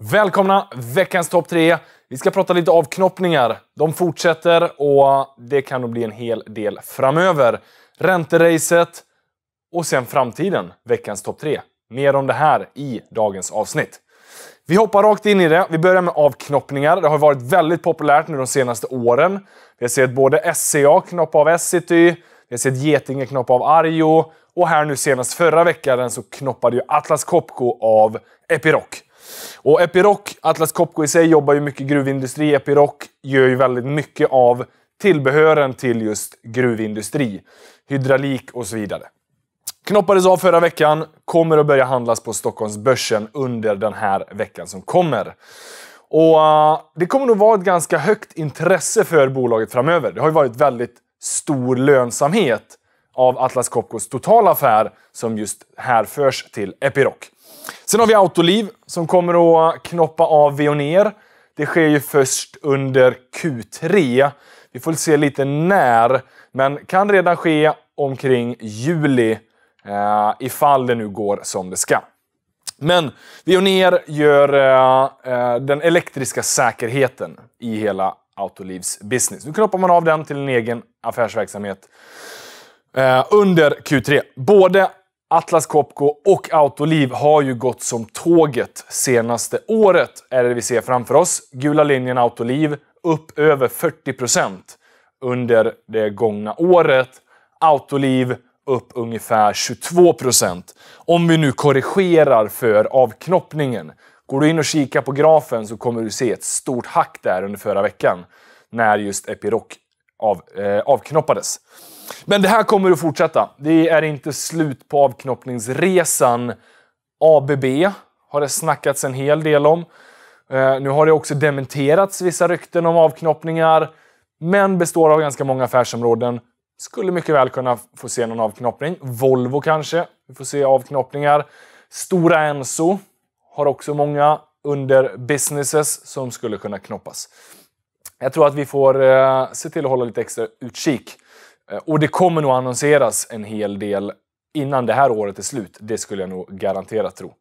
Välkomna veckans topp 3. Vi ska prata lite avknoppningar. De fortsätter och det kan nog bli en hel del framöver. Ränteracet och sen framtiden, veckans topp 3. Mer om det här i dagens avsnitt. Vi hoppar rakt in i det. Vi börjar med avknoppningar. Det har varit väldigt populärt nu de senaste åren. Vi har sett både SCA knoppa av Essity, vi har sett Getinge knoppa av Arjo och här nu senast förra veckan så knoppade ju Atlas Copco av Epiroc. Och Epiroc, Atlas Copco i sig, jobbar ju mycket gruvindustri. Epiroc gör ju väldigt mycket av tillbehören till just gruvindustri. Hydraulik och så vidare. Knoppades av förra veckan, kommer att börja handlas på Stockholmsbörsen under den här veckan som kommer. Och ah, Det kommer nog vara ett ganska högt intresse för bolaget framöver. Det har ju varit väldigt stor lönsamhet av Atlas Copcos totala affär som just härförs till Epiroc. Sen har vi Autoliv som kommer att knoppa av Veoneer. Det sker ju först under Q3. Vi får se lite när, men kan redan ske omkring juli eh, ifall det nu går som det ska. Men Veoneer gör eh, eh den elektriska säkerheten i hela Autolivs business. Nu knoppar man av den till en egen affärsverksamhet eh, under Q3. Både Atlas Copco och Autoliv har ju gått som tåget senaste året, är det vi ser framför oss. Gula linjen Autoliv upp över 40 under det gångna året. Autoliv upp ungefär 22 Om vi nu korrigerar för avknoppningen. Går du in och kikar på grafen så kommer du se ett stort hack där under förra veckan när just Epiroc av, eh, avknoppades. Men det här kommer att fortsätta. Det är inte slut på avknoppningsresan. ABB har det snackats en hel del om. Eh, nu har det också dementerats vissa rykten om avknoppningar, men består av ganska många affärsområden. Skulle mycket väl kunna få se någon avknoppning. Volvo kanske. Vi får se avknoppningar. Stora Enso har också många under businesses som skulle kunna knoppas jag tror att vi får eh, se till att hålla lite extra utkik. Eh, och det kommer nog annonseras en hel del innan det här året är slut. Det skulle jag nog garanterat tro.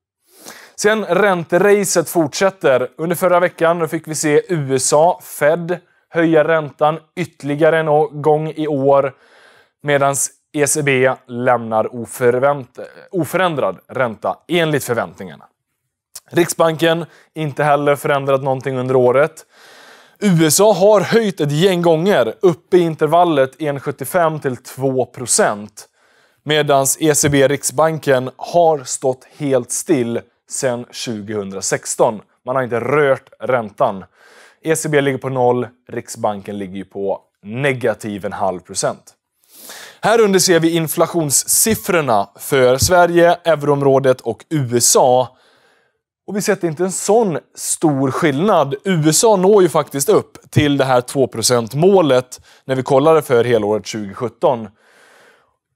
Sen ränteracet fortsätter. Under förra veckan fick vi se USA, Fed, höja räntan ytterligare en gång i år medan ECB lämnar oförändrad ränta enligt förväntningarna. Riksbanken inte heller förändrat någonting under året. USA har höjt ett gäng gånger, uppe i intervallet 1,75 till 2 medan ECB, Riksbanken, har stått helt still sedan 2016. Man har inte rört räntan. ECB ligger på noll, Riksbanken ligger på negativ en halv procent. Här under ser vi inflationssiffrorna för Sverige, euroområdet och USA och vi sätter inte en sån stor skillnad. USA når ju faktiskt upp till det här 2 målet när vi kollade för helåret 2017.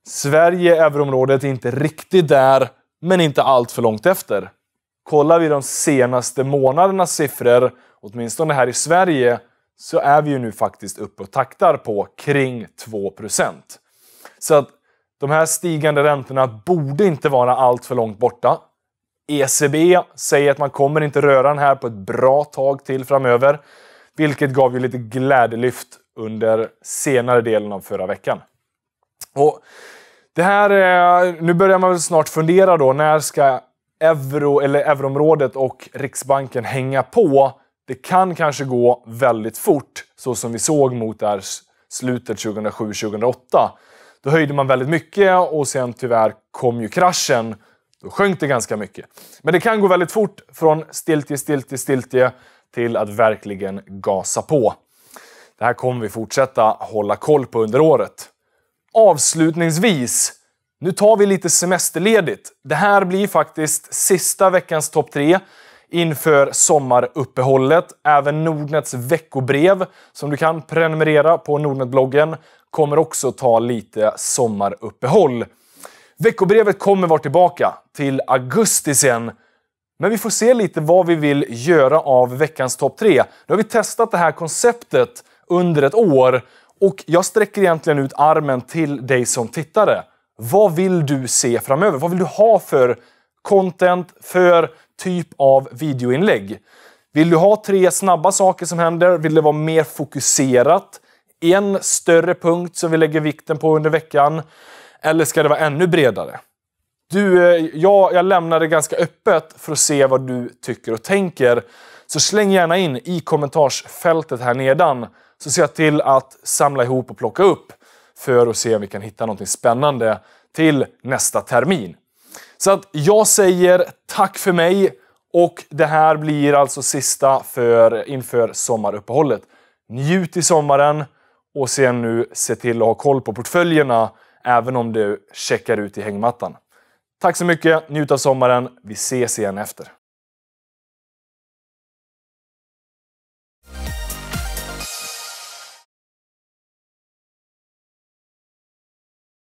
Sverige, euroområdet, är inte riktigt där, men inte allt för långt efter. Kollar vi de senaste månadernas siffror, åtminstone här i Sverige, så är vi ju nu faktiskt uppe och taktar på kring 2 Så att de här stigande räntorna borde inte vara allt för långt borta. ECB säger att man kommer inte röra den här på ett bra tag till framöver, vilket gav ju lite glädjelyft under senare delen av förra veckan. Och det här, eh, nu börjar man väl snart fundera då, när ska euro eller euroområdet och Riksbanken hänga på? Det kan kanske gå väldigt fort, så som vi såg mot där slutet 2007-2008. Då höjde man väldigt mycket och sen tyvärr kom ju kraschen då sjönk det ganska mycket. Men det kan gå väldigt fort från stiltje, stiltje, stiltje till att verkligen gasa på. Det här kommer vi fortsätta hålla koll på under året. Avslutningsvis, nu tar vi lite semesterledigt. Det här blir faktiskt sista veckans topp tre inför sommaruppehållet. Även Nordnets veckobrev som du kan prenumerera på Nordnetbloggen kommer också ta lite sommaruppehåll. Veckobrevet kommer vara tillbaka till augusti sen. Men vi får se lite vad vi vill göra av veckans topp 3. Nu har vi testat det här konceptet under ett år och jag sträcker egentligen ut armen till dig som tittare. Vad vill du se framöver? Vad vill du ha för content, för typ av videoinlägg? Vill du ha tre snabba saker som händer? Vill det vara mer fokuserat? En större punkt som vi lägger vikten på under veckan? Eller ska det vara ännu bredare? Du, eh, jag, jag lämnar det ganska öppet för att se vad du tycker och tänker. Så släng gärna in i kommentarsfältet här nedan så ser jag till att samla ihop och plocka upp för att se om vi kan hitta något spännande till nästa termin. Så att jag säger tack för mig och det här blir alltså sista för, inför sommaruppehållet. Njut i sommaren och sen nu se till att ha koll på portföljerna även om du checkar ut i hängmattan. Tack så mycket, njut av sommaren. Vi ses igen efter.